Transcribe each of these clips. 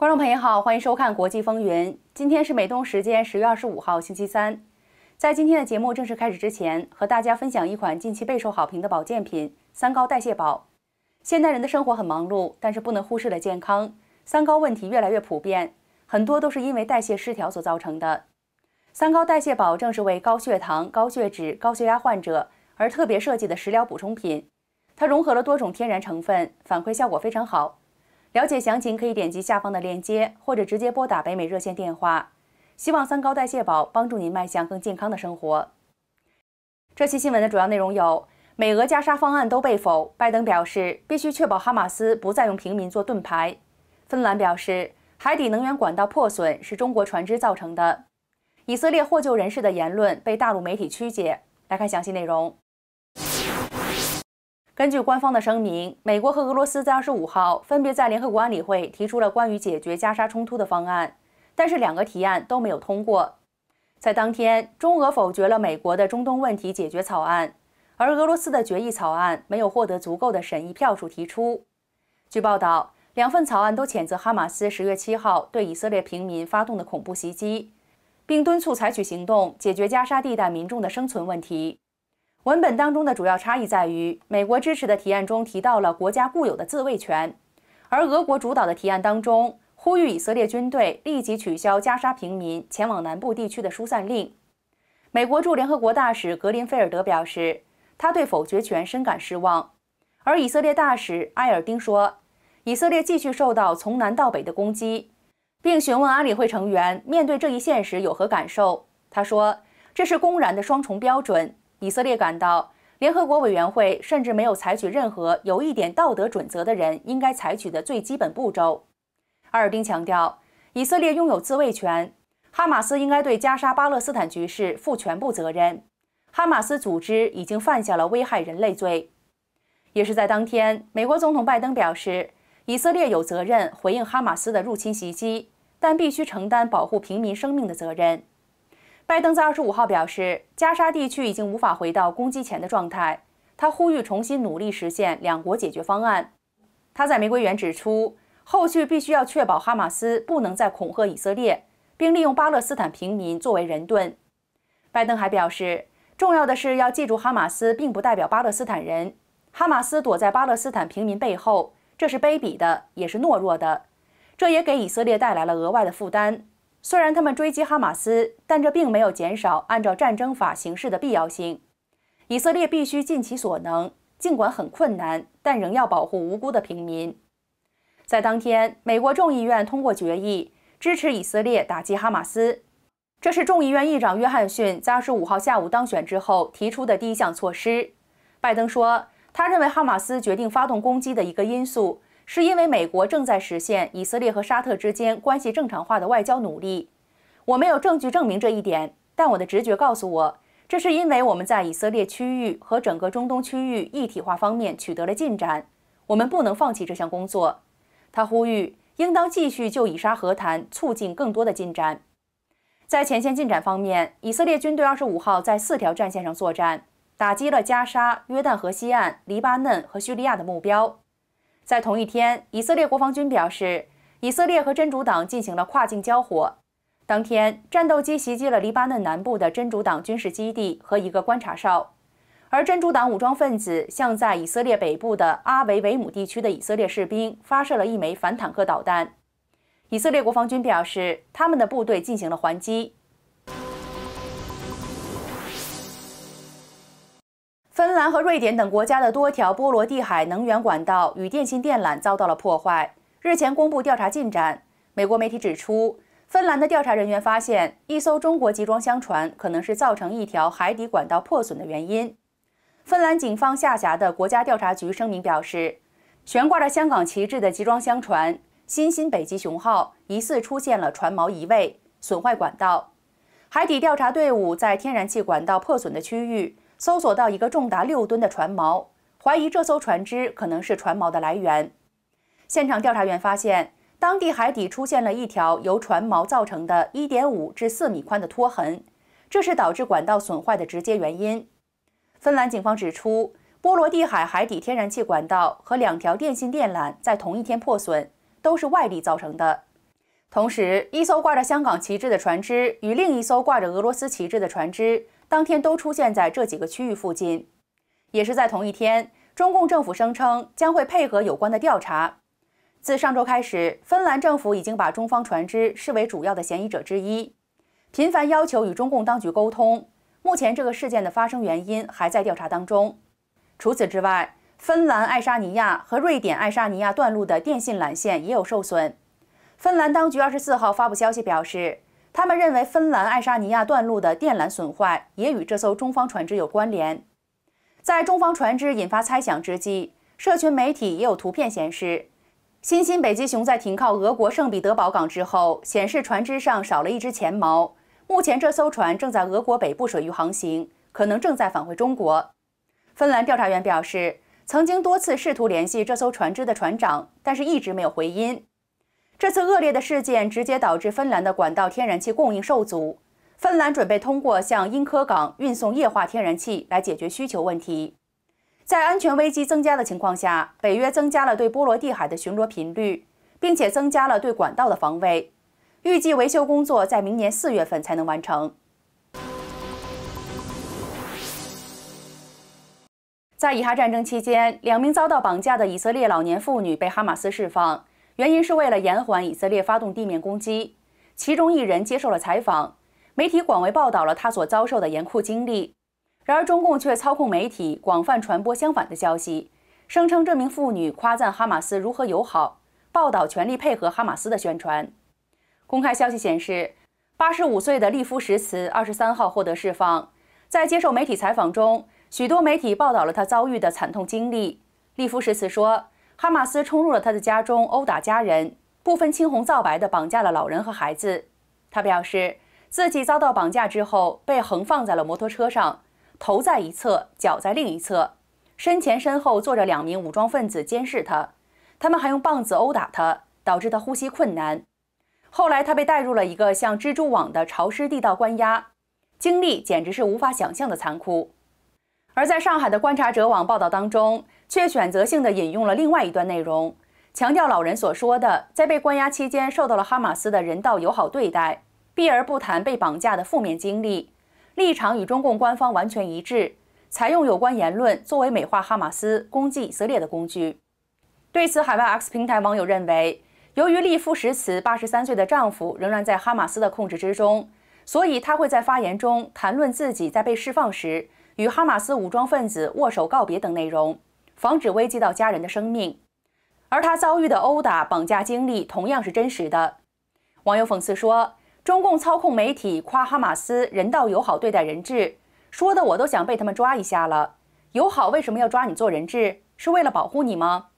观众朋友好，欢迎收看《国际风云》。今天是美东时间十月二十五号星期三。在今天的节目正式开始之前，和大家分享一款近期备受好评的保健品——三高代谢宝。现代人的生活很忙碌，但是不能忽视了健康。三高问题越来越普遍，很多都是因为代谢失调所造成的。三高代谢宝正是为高血糖、高血脂、高血压患者而特别设计的食疗补充品。它融合了多种天然成分，反馈效果非常好。了解详情可以点击下方的链接，或者直接拨打北美热线电话。希望三高代谢宝帮助您迈向更健康的生活。这期新闻的主要内容有：美俄加沙方案都被否，拜登表示必须确保哈马斯不再用平民做盾牌；芬兰表示海底能源管道破损是中国船只造成的；以色列获救人士的言论被大陆媒体曲解。来看详细内容。根据官方的声明，美国和俄罗斯在二十五号分别在联合国安理会提出了关于解决加沙冲突的方案，但是两个提案都没有通过。在当天，中俄否决了美国的中东问题解决草案，而俄罗斯的决议草案没有获得足够的审议票数提出。据报道，两份草案都谴责哈马斯十月七号对以色列平民发动的恐怖袭击，并敦促采取行动解决加沙地带民众的生存问题。文本当中的主要差异在于，美国支持的提案中提到了国家固有的自卫权，而俄国主导的提案当中呼吁以色列军队立即取消加沙平民前往南部地区的疏散令。美国驻联合国大使格林菲尔德表示，他对否决权深感失望。而以色列大使埃尔丁说，以色列继续受到从南到北的攻击，并询问安理会成员面对这一现实有何感受。他说，这是公然的双重标准。以色列感到，联合国委员会甚至没有采取任何有一点道德准则的人应该采取的最基本步骤。阿尔丁强调，以色列拥有自卫权，哈马斯应该对加沙巴勒斯坦局势负全部责任。哈马斯组织已经犯下了危害人类罪。也是在当天，美国总统拜登表示，以色列有责任回应哈马斯的入侵袭击，但必须承担保护平民生命的责任。拜登在二十五号表示，加沙地区已经无法回到攻击前的状态，他呼吁重新努力实现两国解决方案。他在玫瑰园指出，后续必须要确保哈马斯不能再恐吓以色列，并利用巴勒斯坦平民作为人盾。拜登还表示，重要的是要记住，哈马斯并不代表巴勒斯坦人，哈马斯躲在巴勒斯坦平民背后，这是卑鄙的，也是懦弱的，这也给以色列带来了额外的负担。虽然他们追击哈马斯，但这并没有减少按照战争法行事的必要性。以色列必须尽其所能，尽管很困难，但仍要保护无辜的平民。在当天，美国众议院通过决议支持以色列打击哈马斯，这是众议院议长约翰逊在二十五号下午当选之后提出的第一项措施。拜登说，他认为哈马斯决定发动攻击的一个因素。是因为美国正在实现以色列和沙特之间关系正常化的外交努力，我没有证据证明这一点，但我的直觉告诉我，这是因为我们在以色列区域和整个中东区域一体化方面取得了进展，我们不能放弃这项工作。他呼吁应当继续就以沙和谈促进更多的进展。在前线进展方面，以色列军队二十五号在四条战线上作战，打击了加沙、约旦河西岸、黎巴嫩和叙利亚的目标。在同一天，以色列国防军表示，以色列和真主党进行了跨境交火。当天，战斗机袭击了黎巴嫩南部的真主党军事基地和一个观察哨，而真主党武装分子向在以色列北部的阿维维姆地区的以色列士兵发射了一枚反坦克导弹。以色列国防军表示，他们的部队进行了还击。芬兰和瑞典等国家的多条波罗的海能源管道与电信电缆遭到了破坏。日前公布调查进展，美国媒体指出，芬兰的调查人员发现，一艘中国集装箱船可能是造成一条海底管道破损的原因。芬兰警方下辖的国家调查局声明表示，悬挂着香港旗帜的集装箱船“新新北极熊号”疑似出现了船锚移位，损坏管道。海底调查队伍在天然气管道破损的区域。搜索到一个重达六吨的船锚，怀疑这艘船只可能是船锚的来源。现场调查员发现，当地海底出现了一条由船锚造成的一点五至四米宽的拖痕，这是导致管道损坏的直接原因。芬兰警方指出，波罗的海海底天然气管道和两条电信电缆在同一天破损，都是外力造成的。同时，一艘挂着香港旗帜的船只与另一艘挂着俄罗斯旗帜的船只。当天都出现在这几个区域附近，也是在同一天，中共政府声称将会配合有关的调查。自上周开始，芬兰政府已经把中方船只视为主要的嫌疑者之一，频繁要求与中共当局沟通。目前，这个事件的发生原因还在调查当中。除此之外，芬兰、爱沙尼亚和瑞典爱沙尼亚段路的电信缆线也有受损。芬兰当局二十四号发布消息表示。他们认为，芬兰、爱沙尼亚段路的电缆损坏也与这艘中方船只有关联。在中方船只引发猜想之际，社群媒体也有图片显示，新新北极熊在停靠俄国圣彼得堡港之后，显示船只上少了一只前锚。目前，这艘船正在俄国北部水域航行，可能正在返回中国。芬兰调查员表示，曾经多次试图联系这艘船只的船长，但是一直没有回音。这次恶劣的事件直接导致芬兰的管道天然气供应受阻。芬兰准备通过向英科港运送液化天然气来解决需求问题。在安全危机增加的情况下，北约增加了对波罗的海的巡逻频率，并且增加了对管道的防卫。预计维修工作在明年四月份才能完成。在以哈战争期间，两名遭到绑架的以色列老年妇女被哈马斯释放。原因是为了延缓以色列发动地面攻击。其中一人接受了采访，媒体广为报道了他所遭受的严酷经历。然而，中共却操控媒体，广泛传播相反的消息，声称这名妇女夸赞哈马斯如何友好，报道全力配合哈马斯的宣传。公开消息显示，八十五岁的利夫什茨二十三号获得释放。在接受媒体采访中，许多媒体报道了他遭遇的惨痛经历。利夫什茨说。哈马斯冲入了他的家中，殴打家人，不分青红皂白地绑架了老人和孩子。他表示自己遭到绑架之后，被横放在了摩托车上，头在一侧，脚在另一侧，身前身后坐着两名武装分子监视他，他们还用棒子殴打他，导致他呼吸困难。后来他被带入了一个像蜘蛛网的潮湿地道关押，经历简直是无法想象的残酷。而在上海的观察者网报道当中。却选择性的引用了另外一段内容，强调老人所说的在被关押期间受到了哈马斯的人道友好对待，避而不谈被绑架的负面经历，立场与中共官方完全一致，采用有关言论作为美化哈马斯、攻击以色列的工具。对此，海外 X 平台网友认为，由于利夫什茨八十三岁的丈夫仍然在哈马斯的控制之中，所以他会在发言中谈论自己在被释放时与哈马斯武装分子握手告别等内容。防止危及到家人的生命，而他遭遇的殴打、绑架经历同样是真实的。网友讽刺说：“中共操控媒体夸哈马斯人道友好对待人质，说的我都想被他们抓一下了。友好为什么要抓你做人质？是为了保护你吗？”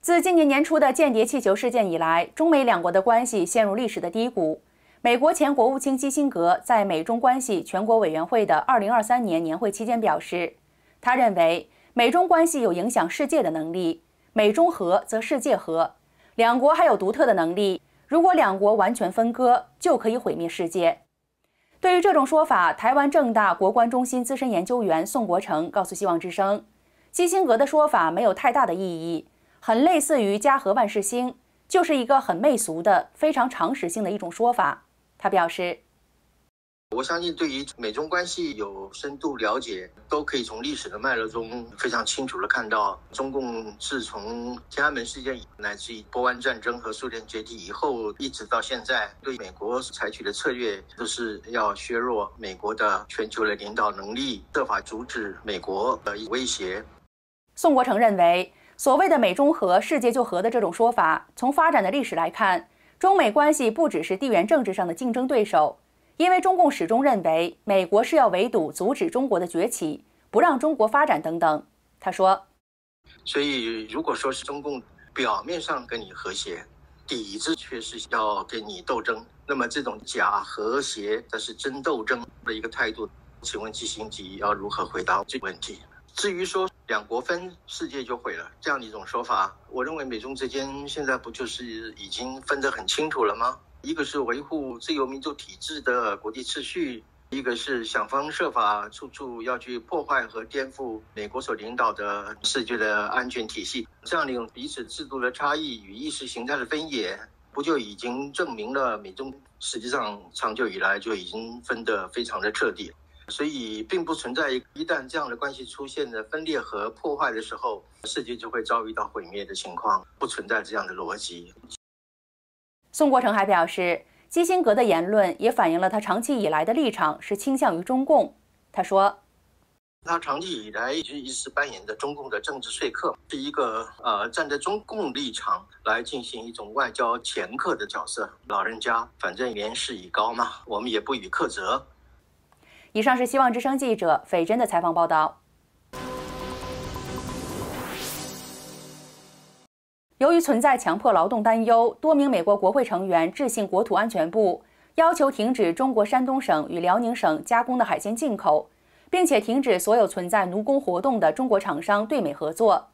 自今年年初的间谍气球事件以来，中美两国的关系陷入历史的低谷。美国前国务卿基辛格在美中关系全国委员会的2023年年会期间表示，他认为美中关系有影响世界的能力，美中和则世界和，两国还有独特的能力，如果两国完全分割，就可以毁灭世界。对于这种说法，台湾正大国关中心资深研究员宋国成告诉《希望之声》，基辛格的说法没有太大的意义，很类似于家和万事兴，就是一个很媚俗的、非常常识性的一种说法。他表示：“我相信，对于美中关系有深度了解，都可以从历史的脉络中非常清楚的看到，中共自从天安门事件，乃至于波湾战争和苏联解体以后，一直到现在，对美国采取的策略都是要削弱美国的全球的领导能力，设法阻止美国的威胁。”宋国成认为，所谓的“美中和，世界就和”的这种说法，从发展的历史来看。中美关系不只是地缘政治上的竞争对手，因为中共始终认为美国是要围堵、阻止中国的崛起，不让中国发展等等。他说，所以如果说是中共表面上跟你和谐，底子却是要跟你斗争，那么这种假和谐的是真斗争的一个态度。请问季星吉要如何回答这个问题？至于说。两国分，世界就毁了，这样的一种说法，我认为美中之间现在不就是已经分得很清楚了吗？一个是维护自由民主体制的国际秩序，一个是想方设法处处要去破坏和颠覆美国所领导的世界的安全体系，这样的一种彼此制度的差异与意识形态的分野，不就已经证明了美中实际上长久以来就已经分得非常的彻底所以并不存在一一旦这样的关系出现的分裂和破坏的时候，世界就会遭遇到毁灭的情况，不存在这样的逻辑。宋国成还表示，基辛格的言论也反映了他长期以来的立场是倾向于中共。他说，他长期以来一直扮演着中共的政治说客，是一个呃站在中共立场来进行一种外交掮客的角色。老人家反正年事已高嘛，我们也不予苛责。以上是希望之声记者斐真的采访报道。由于存在强迫劳动担忧，多名美国国会成员致信国土安全部，要求停止中国山东省与辽宁省加工的海鲜进口，并且停止所有存在奴工活动的中国厂商对美合作。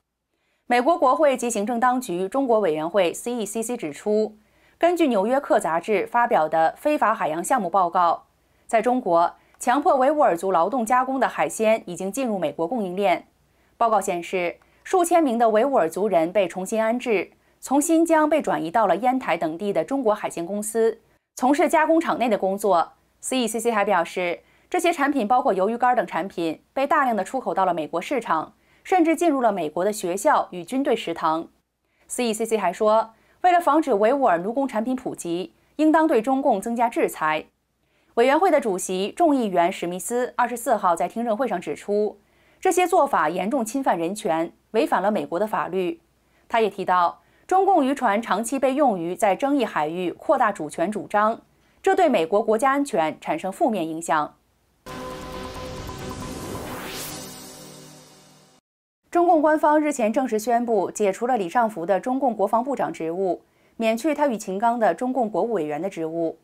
美国国会及行政当局中国委员会 （CECC） 指出，根据《纽约客》杂志发表的非法海洋项目报告，在中国。强迫维吾尔族劳动加工的海鲜已经进入美国供应链。报告显示，数千名的维吾尔族人被重新安置，从新疆被转移到了烟台等地的中国海鲜公司，从事加工厂内的工作。CECC 还表示，这些产品包括鱿鱼干等产品，被大量的出口到了美国市场，甚至进入了美国的学校与军队食堂。CECC 还说，为了防止维吾尔奴工产品普及，应当对中共增加制裁。委员会的主席众议员史密斯二十四号在听证会上指出，这些做法严重侵犯人权，违反了美国的法律。他也提到，中共渔船长期被用于在争议海域扩大主权主张，这对美国国家安全产生负面影响。中共官方日前正式宣布，解除了李尚福的中共国防部长职务，免去他与秦刚的中共国务委员的职务。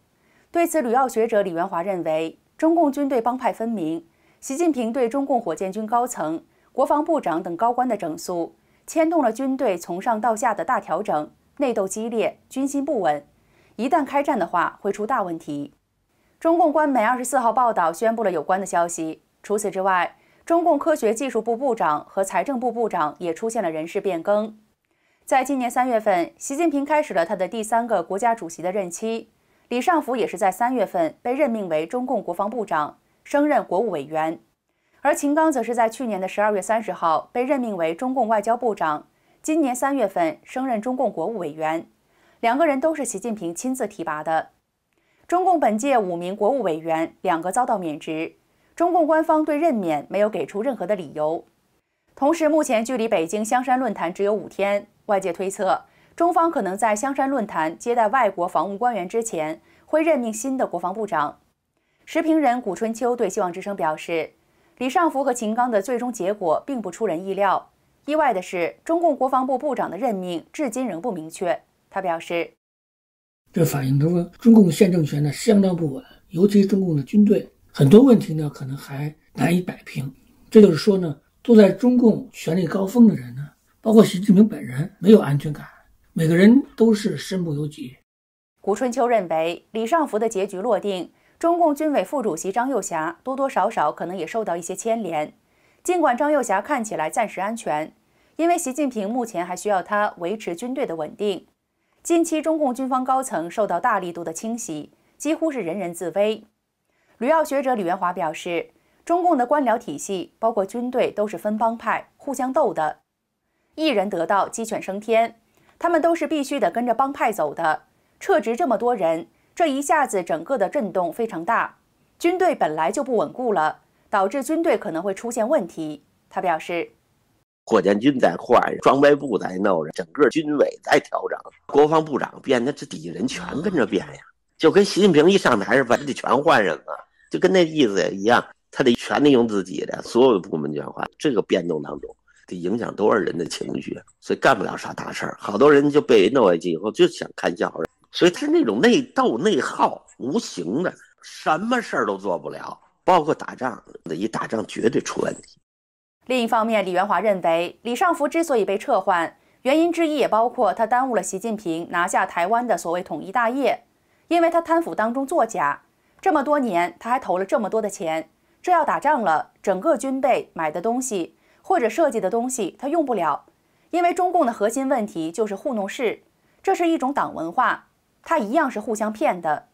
对此，旅澳学者李元华认为，中共军队帮派分明。习近平对中共火箭军高层、国防部长等高官的整肃，牵动了军队从上到下的大调整，内斗激烈，军心不稳。一旦开战的话，会出大问题。中共官媒二十四号报道宣布了有关的消息。除此之外，中共科学技术部部长和财政部部长也出现了人事变更。在今年三月份，习近平开始了他的第三个国家主席的任期。李尚福也是在三月份被任命为中共国防部长，升任国务委员；而秦刚则是在去年的十二月三十号被任命为中共外交部长，今年三月份升任中共国务委员。两个人都是习近平亲自提拔的。中共本届五名国务委员两个遭到免职，中共官方对任免没有给出任何的理由。同时，目前距离北京香山论坛只有五天，外界推测。中方可能在香山论坛接待外国防务官员之前，会任命新的国防部长。时评人、谷春秋对《希望之声》表示：“李尚福和秦刚的最终结果并不出人意料。意外的是，中共国防部部长的任命至今仍不明确。”他表示：“这反映出中共现政权呢相当不稳，尤其是中共的军队，很多问题呢可能还难以摆平。这就是说呢，坐在中共权力高峰的人呢，包括习近平本人，没有安全感。”每个人都是身不由己。谷春秋认为，李尚福的结局落定，中共军委副主席张幼侠多多少少可能也受到一些牵连。尽管张幼侠看起来暂时安全，因为习近平目前还需要他维持军队的稳定。近期，中共军方高层受到大力度的清洗，几乎是人人自危。旅澳学者李元华表示，中共的官僚体系，包括军队，都是分帮派、互相斗的，一人得道，鸡犬升天。他们都是必须得跟着帮派走的，撤职这么多人，这一下子整个的震动非常大，军队本来就不稳固了，导致军队可能会出现问题。他表示，火箭军在换，装备部在闹着，整个军委在调整，国防部长变，那这底下人全跟着变呀，就跟习近平一上台是吧，得全换人了，就跟那意思也一样，他得全得用自己的，所有的部门全换，这个变动当中。得影响多少人的情绪，所以干不了啥大事儿。好多人就被弄下去以后就想看笑话，所以是那种内斗内耗，无形的，什么事儿都做不了，包括打仗，一打仗绝对出问题。另一方面，李元华认为，李尚福之所以被撤换，原因之一也包括他耽误了习近平拿下台湾的所谓统一大业，因为他贪腐当中作假，这么多年他还投了这么多的钱，这要打仗了，整个军备买的东西。或者设计的东西，他用不了，因为中共的核心问题就是糊弄事，这是一种党文化，它一样是互相骗的。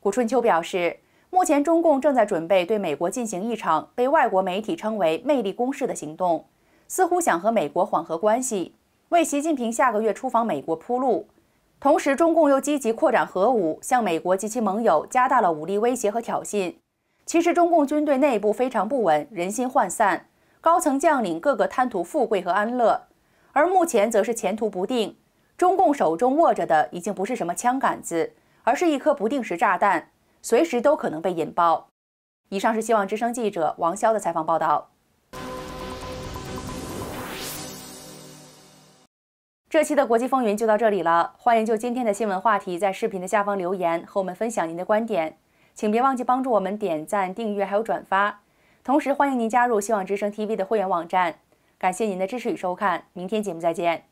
谷春秋表示，目前中共正在准备对美国进行一场被外国媒体称为“魅力攻势”的行动，似乎想和美国缓和关系，为习近平下个月出访美国铺路。同时，中共又积极扩展核武，向美国及其盟友加大了武力威胁和挑衅。其实，中共军队内部非常不稳，人心涣散。高层将领个个贪图富贵和安乐，而目前则是前途不定。中共手中握着的已经不是什么枪杆子，而是一颗不定时炸弹，随时都可能被引爆。以上是希望之声记者王潇的采访报道。这期的国际风云就到这里了，欢迎就今天的新闻话题在视频的下方留言，和我们分享您的观点。请别忘记帮助我们点赞、订阅还有转发。同时欢迎您加入希望之声 TV 的会员网站，感谢您的支持与收看，明天节目再见。